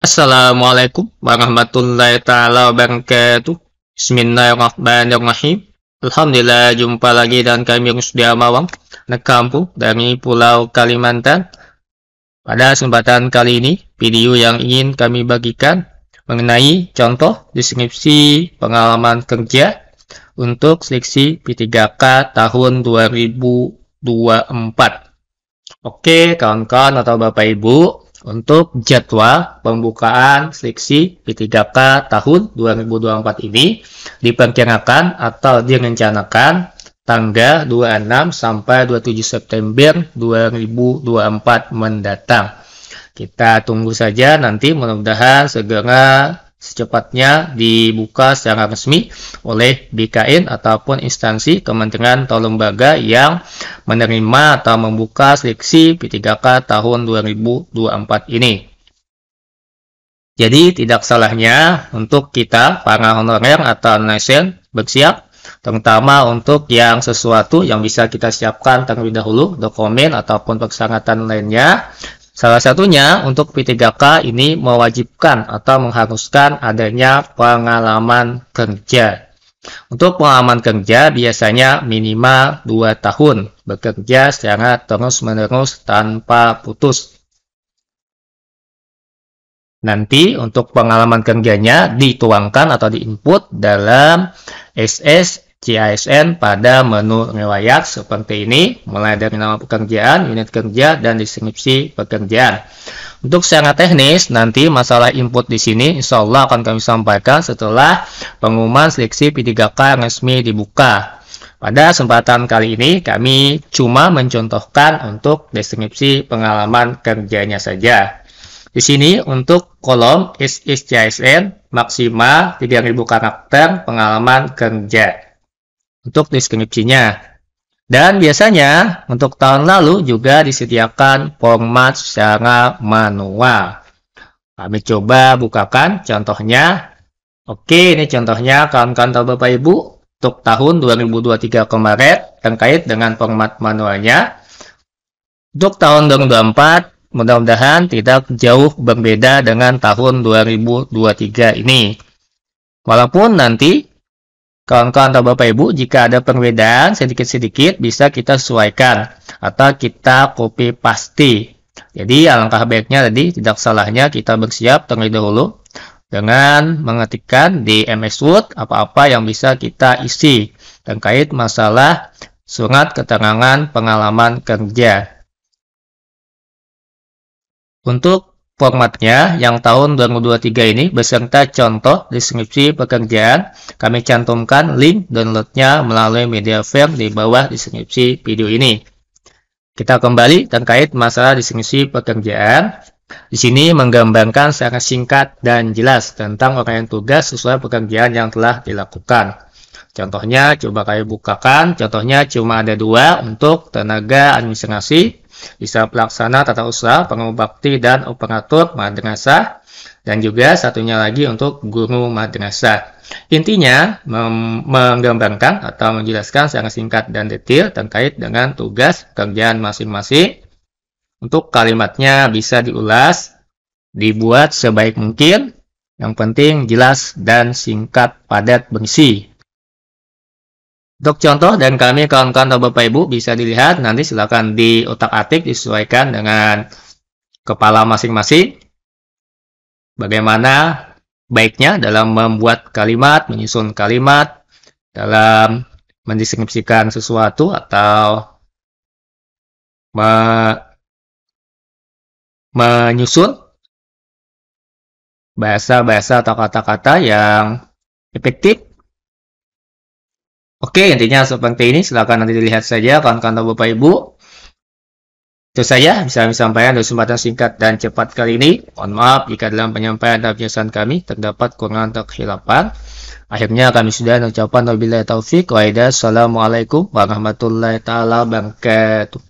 Assalamualaikum warahmatullahi taala wabarakatuh. Bismillahirrahmanirrahim. Alhamdulillah jumpa lagi dan kami Rusdi Amawang, Nekampu dari Pulau Kalimantan. Pada kesempatan kali ini, video yang ingin kami bagikan mengenai contoh deskripsi pengalaman kerja untuk seleksi P3K tahun 2024. Oke, kawan-kawan atau Bapak Ibu, untuk jadwal pembukaan seleksi P3K tahun 2024 ini diperkirakan atau direncanakan tanggal 26 sampai 27 September 2024 mendatang. Kita tunggu saja nanti mudah-mudahan segera secepatnya dibuka secara resmi oleh BKN ataupun instansi kementerian atau lembaga yang menerima atau membuka seleksi P3K tahun 2024 ini. Jadi tidak salahnya untuk kita para honorer atau nation bersiap terutama untuk yang sesuatu yang bisa kita siapkan terlebih dahulu dokumen ataupun persyaratan lainnya Salah satunya untuk P3K ini mewajibkan atau mengharuskan adanya pengalaman kerja. Untuk pengalaman kerja biasanya minimal 2 tahun bekerja secara terus-menerus tanpa putus. Nanti untuk pengalaman kerjanya dituangkan atau diinput dalam SS CISN pada menu riwayat seperti ini, mulai dari nama pekerjaan, unit kerja, dan deskripsi pekerjaan. Untuk secara teknis, nanti masalah input di sini insya Allah akan kami sampaikan setelah pengumuman seleksi P3K resmi dibuka. Pada kesempatan kali ini, kami cuma mencontohkan untuk deskripsi pengalaman kerjanya saja. Di sini untuk kolom SSCSN maksimal 3000 karakter pengalaman kerja untuk deskripsinya. Dan biasanya untuk tahun lalu juga disediakan format secara manual. Kami coba bukakan contohnya. Oke, ini contohnya kawan-kawan Bapak Ibu untuk tahun 2023 kemarin terkait dengan format manualnya. Untuk tahun 2024 mudah-mudahan tidak jauh berbeda dengan tahun 2023 ini. Walaupun nanti Kawan-kawan atau Bapak Ibu, jika ada perbedaan sedikit-sedikit bisa kita sesuaikan atau kita copy paste. Jadi alangkah baiknya tadi tidak salahnya kita bersiap terlebih dahulu dengan mengetikkan di MS Word apa-apa yang bisa kita isi terkait masalah surat keterangan pengalaman kerja. Untuk formatnya yang tahun 2023 ini beserta contoh deskripsi pekerjaan. Kami cantumkan link downloadnya melalui media file di bawah deskripsi video ini. Kita kembali terkait masalah deskripsi pekerjaan. Di sini menggambarkan secara singkat dan jelas tentang orang yang tugas sesuai pekerjaan yang telah dilakukan. Contohnya, coba kami bukakan. Contohnya cuma ada dua untuk tenaga administrasi bisa pelaksana tata usaha, pengamu bakti, dan pengatur madrasah, dan juga satunya lagi untuk guru madrasah. Intinya, menggambarkan atau menjelaskan secara singkat dan detail terkait dengan tugas kerjaan masing-masing. Untuk kalimatnya bisa diulas, dibuat sebaik mungkin, yang penting jelas dan singkat, padat, berisi. Untuk contoh dan kami kawan-kawan atau Bapak Ibu bisa dilihat nanti silakan di otak-atik disesuaikan dengan kepala masing-masing. Bagaimana baiknya dalam membuat kalimat, menyusun kalimat, dalam mendeskripsikan sesuatu atau me menyusun bahasa-bahasa atau kata-kata yang efektif Oke, intinya asupan ini silakan nanti dilihat saja kawan-kawan Bapak Ibu. Itu saja bisa kami sampaikan dalam kesempatan singkat dan cepat kali ini. Mohon maaf jika dalam penyampaian dan penjelasan kami terdapat kurang atau kehilapan. Akhirnya kami sudah mengucapkan wabillahi taufik wa Assalamualaikum warahmatullahi taala wabarakatuh.